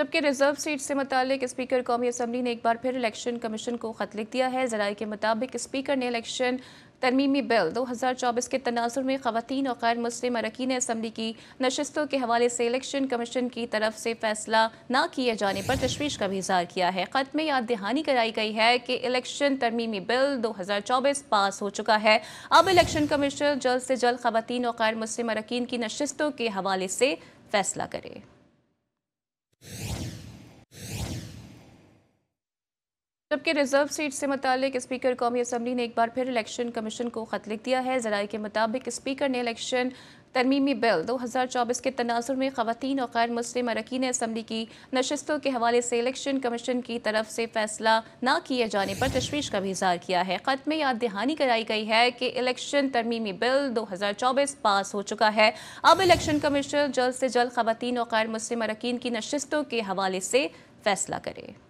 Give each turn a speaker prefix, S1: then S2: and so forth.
S1: जबकि reserve seat से मुतक speaker कौमी असम्बली ने एक बार फिर इलेक्शन कमीशन को ख़त लिख दिया है जराये के मुताबिक स्पीकर ने इलेक्शन तरमीमी बिल 2024 के तनाजर में खातन और गैर मुस्लिम अरकान असम्बली की नशस्तों के हवाले से इलेक्शन कमीशन की तरफ से फैसला न किए जाने पर तशवीश का भी इजहार किया है ख़त में याद दहानी कराई गई है कि इलेक्शन तरमीमी बिल 2024 पास हो चुका है अब इलेक्शन कमीशन जल्द से जल्द खातन और गैर मुस्लिम अरकान की नशस्तों के हवाले से फैसला करे जबकि रिजर्व सीट से मुतक स्पीकर कौमी असम्बली ने एक बार फिर इलेक्शन कमीशन को ख़त लिख दिया है जराये के मुताबिक स्पीकर ने इलेक्शन तरमीमी बिल 2024 के तनाजुर में खातन और गैर मुस्लिम अरकान असम्बली की नशस्तों के हवाले से इलेक्शन कमीशन की तरफ से फैसला ना किए जाने पर तशवीश का भी इजहार किया है ख़त में याद दहानी कराई गई है कि इलेक्शन तरमीमी बिल 2024 पास हो चुका है अब इलेक्शन कमीशन जल्द से जल्द खातन और गैर मुस्लिम अरकान की नशस्तों के हवाले से फैसला करे